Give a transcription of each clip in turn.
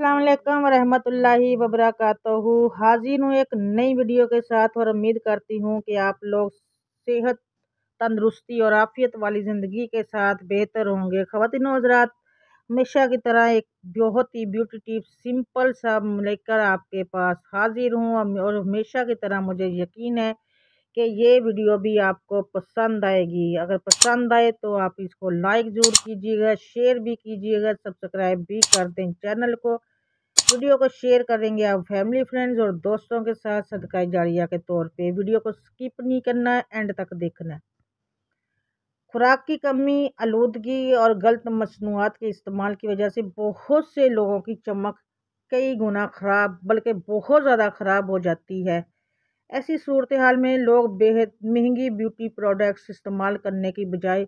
वरहत ला वबरकू हाजिर हूँ एक नई वीडियो के साथ और उम्मीद करती हूँ कि आप लोग सेहत तंदरुस्ती और आफियत वाली ज़िंदगी के साथ बेहतर होंगे ख़वान हजरात हमेशा की तरह एक बहुत ही ब्यूटी टिप सिंपल सा लेकर आपके पास हाजिर हूँ और हमेशा की तरह मुझे यकीन है कि ये वीडियो भी आपको पसंद आएगी अगर पसंद आए तो आप इसको लाइक ज़रूर कीजिएगा शेयर भी कीजिएगा सब्सक्राइब भी कर दें चैनल को वीडियो को शेयर करेंगे आप फैमिली फ्रेंड्स और दोस्तों के साथ सदका जारिया के तौर पे वीडियो को स्किप नहीं करना है एंड तक देखना है खुराक की कमी आलूदगी और गलत मसनूआत के इस्तेमाल की वजह से बहुत से लोगों की चमक कई गुना ख़राब बल्कि बहुत ज़्यादा ख़राब हो जाती है ऐसी सूरत हाल में लोग बेहद महंगी ब्यूटी प्रोडक्ट्स इस्तेमाल करने की बजाय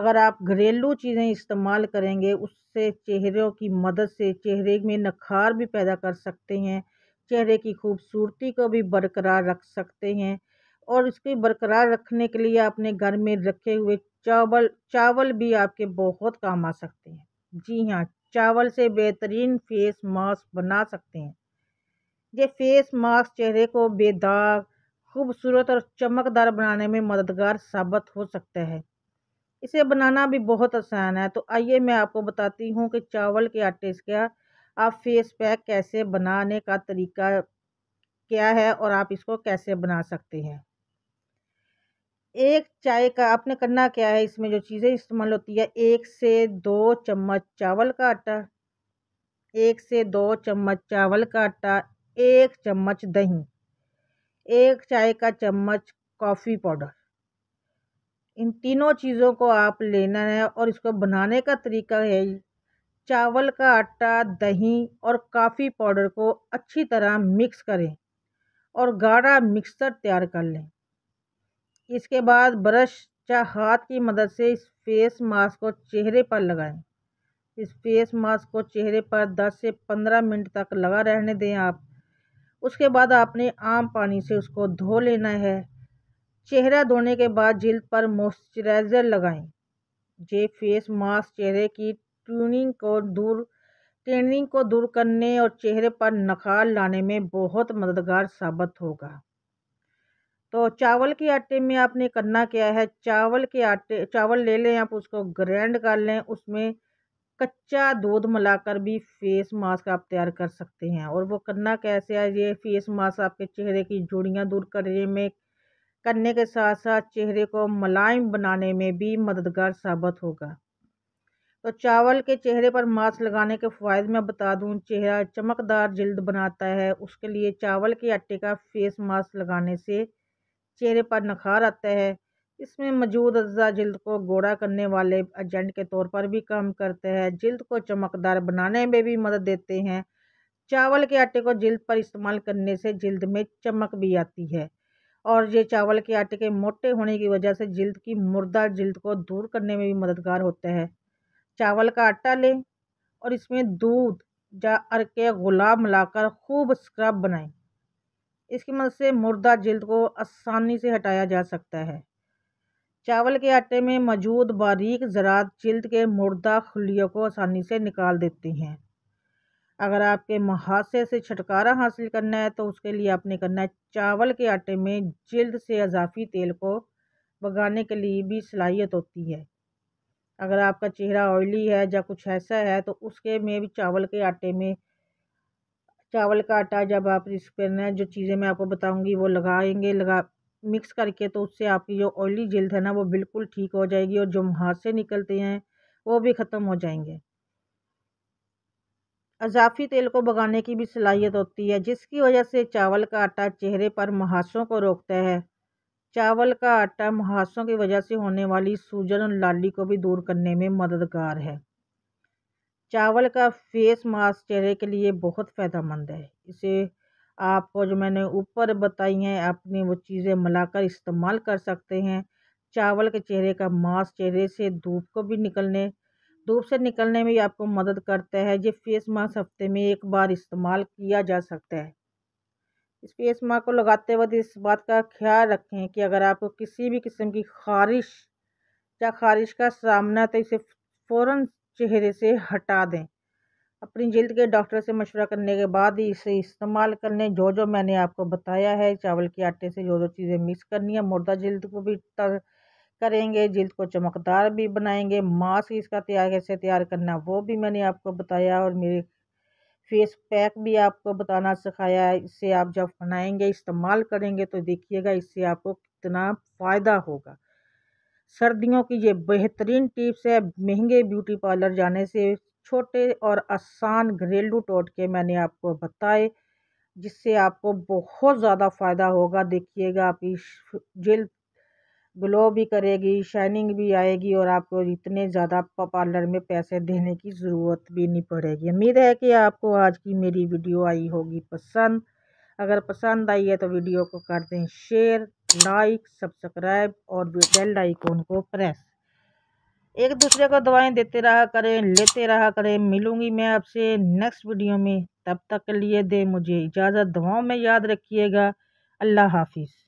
अगर आप घरेलू चीज़ें इस्तेमाल करेंगे उससे चेहरों की मदद से चेहरे में नखार भी पैदा कर सकते हैं चेहरे की खूबसूरती को भी बरकरार रख सकते हैं और इसके बरकरार रखने के लिए अपने घर में रखे हुए चावल चावल भी आपके बहुत काम आ सकते हैं जी हाँ चावल से बेहतरीन फेस मास्क बना सकते हैं ये फेस मास्क चेहरे को बेदाग खूबसूरत और चमकदार बनाने में मददगार साबित हो सकता है इसे बनाना भी बहुत आसान है तो आइए मैं आपको बताती हूँ कि चावल के आटे से क्या आप फेस पैक कैसे बनाने का तरीका क्या है और आप इसको कैसे बना सकते हैं एक चाय का आपने करना क्या है इसमें जो चीज़ें इस्तेमाल होती है एक से दो चम्मच चावल का आटा एक से दो चम्मच चावल का आटा एक चम्मच दही एक चाय का चम्मच कॉफ़ी पाउडर इन तीनों चीज़ों को आप लेना है और इसको बनाने का तरीका है चावल का आटा दही और काफ़ी पाउडर को अच्छी तरह मिक्स करें और गाढ़ा मिक्सर तैयार कर लें इसके बाद ब्रश या हाथ की मदद से इस फेस मास्क को चेहरे पर लगाएं इस फेस मास्क को चेहरे पर 10 से 15 मिनट तक लगा रहने दें आप उसके बाद आपने आम पानी से उसको धो लेना है चेहरा धोने के बाद जिल्द पर मॉइस्चराइज़र लगाएं ये फेस मास्क चेहरे की ट्यूनिंग को दूर टेनिंग को दूर करने और चेहरे पर नखाल लाने में बहुत मददगार साबित होगा तो चावल के आटे में आपने करना क्या है चावल के आटे चावल ले लें आप उसको ग्रैंड कर लें उसमें कच्चा दूध मिलाकर भी फेस मास्क आप तैयार कर सकते हैं और वो करना कैसे है ये फेस मास्क आपके चेहरे की जुड़ियाँ दूर करने में करने के साथ साथ चेहरे को मुलायम बनाने में भी मददगार साबित होगा तो चावल के चेहरे पर मास्क लगाने के फ़ायदे मैं बता दूं चेहरा चमकदार जल्द बनाता है उसके लिए चावल के आटे का फेस मास्क लगाने से चेहरे पर नखार आता है इसमें मौजूद अज्जा जल्द को गोरा करने वाले एजेंट के तौर पर भी काम करते हैं जल्द को चमकदार बनाने में भी मदद देते हैं चावल के आटे को जल्द पर इस्तेमाल करने से जल्द में चमक भी आती है और ये चावल के आटे के मोटे होने की वजह से जल्द की मुर्दा जल्द को दूर करने में भी मददगार होते हैं चावल का आटा लें और इसमें दूध या अरके गुलाब मिलाकर खूब स्क्रब बनाएं इसकी मदद से मुर्दा जल्द को आसानी से हटाया जा सकता है चावल के आटे में मौजूद बारीक ज़रात जिल्द के मुर्दा खुलियों को आसानी से निकाल देती हैं अगर आपके महासे से छुटकारा हासिल करना है तो उसके लिए आपने करना है चावल के आटे में जिल्द से अजाफी तेल को भगाने के लिए भी सलाहियत होती है अगर आपका चेहरा ऑयली है या कुछ ऐसा है तो उसके में भी चावल के आटे में चावल का आटा जब आप इस पर जो चीज़ें मैं आपको बताऊंगी वो लगाएंगे लगा मिक्स करके तो उससे आपकी जो ऑयली जिल्द है ना वो बिल्कुल ठीक हो जाएगी और जो मुहासे से निकलते हैं वो भी ख़त्म हो जाएंगे अजाफी तेल को भगाने की भी सलाहियत होती है जिसकी वजह से चावल का आटा चेहरे पर मुहासों को रोकता है चावल का आटा मुहासों की वजह से होने वाली सूजन और लाली को भी दूर करने में मददगार है चावल का फेस मास्क चेहरे के लिए बहुत फ़ायदेमंद है इसे आपको जो मैंने ऊपर बताई हैं अपनी वो चीज़ें मिलाकर इस्तेमाल कर सकते हैं चावल के चेहरे का मांस चेहरे से धूप को भी निकलने धूप से निकलने में आपको मदद करता है ये फेस मास्क हफ्ते में एक बार इस्तेमाल किया जा सकता है इस फेस मास्क को लगाते वक्त इस बात का ख्याल रखें कि अगर आपको किसी भी किस्म की खारिश या खारिश का सामना तो इसे फ़ौर चेहरे से हटा दें अपनी जल्द के डॉक्टर से मशवरा करने के बाद ही इसे इस्तेमाल कर लें जो जो मैंने आपको बताया है चावल के आटे से जो जो चीज़ें मिक्स करनी है मुर्दा जल्द को भी तर करेंगे जल्द को चमकदार भी बनाएंगे मास्क इसका तैयार कैसे तैयार करना वो भी मैंने आपको बताया और मेरे फेस पैक भी आपको बताना सिखाया है इससे आप जब बनाएंगे इस्तेमाल करेंगे तो देखिएगा इससे आपको कितना फ़ायदा होगा सर्दियों की ये बेहतरीन टिप्स है महंगे ब्यूटी पार्लर जाने से छोटे और आसान घरेलू टोटके मैंने आपको बताए जिससे आपको बहुत ज़्यादा फ़ायदा होगा देखिएगा आपकी जल्द ग्लो भी करेगी शाइनिंग भी आएगी और आपको इतने ज़्यादा पार्लर में पैसे देने की ज़रूरत भी नहीं पड़ेगी उम्मीद है कि आपको आज की मेरी वीडियो आई होगी पसंद अगर पसंद आई है तो वीडियो को कर दें शेयर लाइक सब्सक्राइब और बेल आइकॉन को प्रेस एक दूसरे को दवाएं देते रहा करें लेते रहा करें मिलूंगी मैं आपसे नेक्स्ट वीडियो में तब तक के लिए दे मुझे इजाज़त दवाओं में याद रखिएगा अल्लाह हाफिज़